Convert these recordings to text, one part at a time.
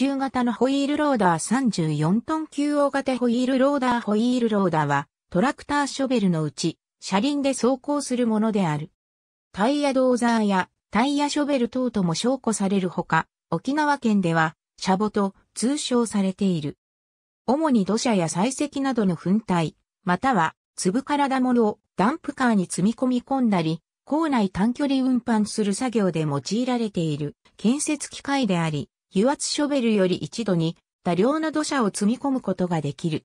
中型のホイールローダー34トン級大型ホイールローダーホイールローダーはトラクターショベルのうち車輪で走行するものである。タイヤドーザーやタイヤショベル等とも証拠されるほか、沖縄県ではシャボと通称されている。主に土砂や採石などの粉体、または粒体物をダンプカーに積み込み込んだり、校内短距離運搬する作業で用いられている建設機械であり、油圧ショベルより一度に多量の土砂を積み込むことができる。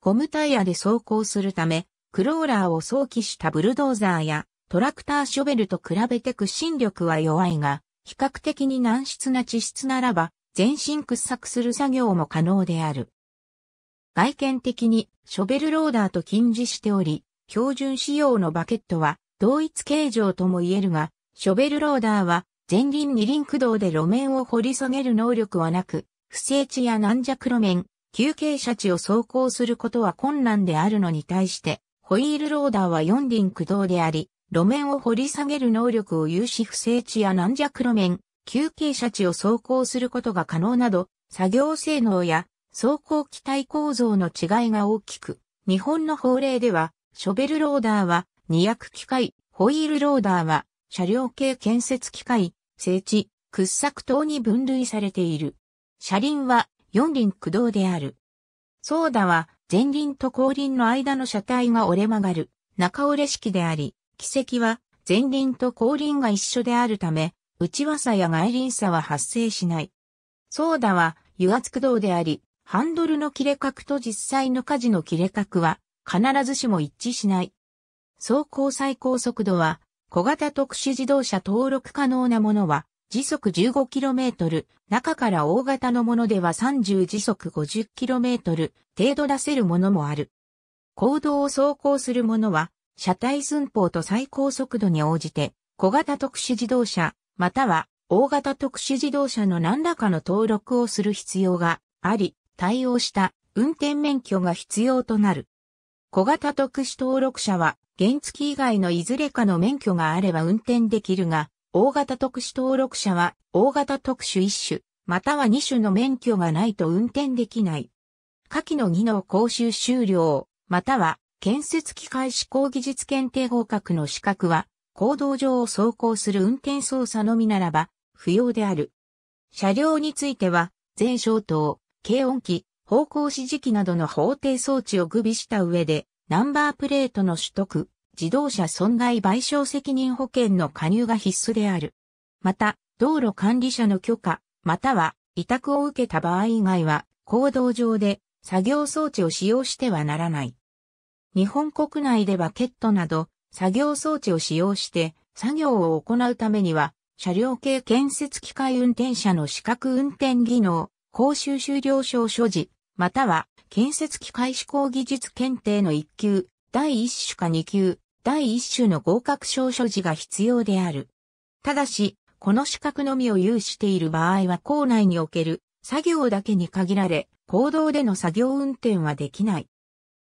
ゴムタイヤで走行するため、クローラーを想起したブルドーザーやトラクターショベルと比べて屈伸力は弱いが、比較的に軟質な地質ならば、全身掘削する作業も可能である。外見的にショベルローダーと近似しており、標準仕様のバケットは同一形状とも言えるが、ショベルローダーは前輪二輪駆動で路面を掘り下げる能力はなく、不整地や軟弱路面、休憩車地を走行することは困難であるのに対して、ホイールローダーは四輪駆動であり、路面を掘り下げる能力を有し不整地や軟弱路面、休憩車地を走行することが可能など、作業性能や走行機体構造の違いが大きく、日本の法令では、ショベルローダーは、二役機械、ホイールローダーは、車両系建設機械、聖地、掘削島に分類されている。車輪は四輪駆動である。ソーダは前輪と後輪の間の車体が折れ曲がる、中折れ式であり、軌跡は前輪と後輪が一緒であるため、内輪差や外輪差は発生しない。ソーダは油圧駆動であり、ハンドルの切れ角と実際の舵の切れ角は必ずしも一致しない。走行最高速度は小型特殊自動車登録可能なものは、時速 15km、中から大型のものでは30時速 50km 程度出せるものもある。行動を走行するものは、車体寸法と最高速度に応じて、小型特殊自動車、または大型特殊自動車の何らかの登録をする必要があり、対応した運転免許が必要となる。小型特殊登録者は、原付以外のいずれかの免許があれば運転できるが、大型特殊登録者は、大型特殊1種、または2種の免許がないと運転できない。下記の技能講習終了、または、建設機械施工技術検定合格の資格は、行動上を走行する運転操作のみならば、不要である。車両については、全消灯、軽音機、方向指示器などの法定装置を具備した上で、ナンバープレートの取得、自動車損害賠償責任保険の加入が必須である。また、道路管理者の許可、または委託を受けた場合以外は、行動上で作業装置を使用してはならない。日本国内ではケットなど作業装置を使用して作業を行うためには、車両系建設機械運転者の資格運転技能、講習修了証所持、または建設機械施工技術検定の1級、第1種か2級、第1種の合格証書時が必要である。ただし、この資格のみを有している場合は校内における作業だけに限られ、行動での作業運転はできない。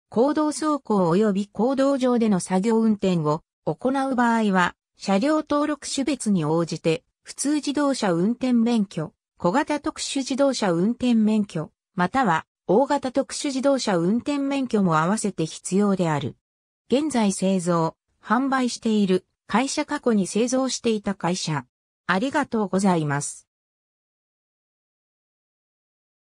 行動走行及び行動上での作業運転を行う場合は、車両登録種別に応じて、普通自動車運転免許、小型特殊自動車運転免許、または大型特殊自動車運転免許も合わせて必要である。現在製造、販売している会社過去に製造していた会社。ありがとうございます。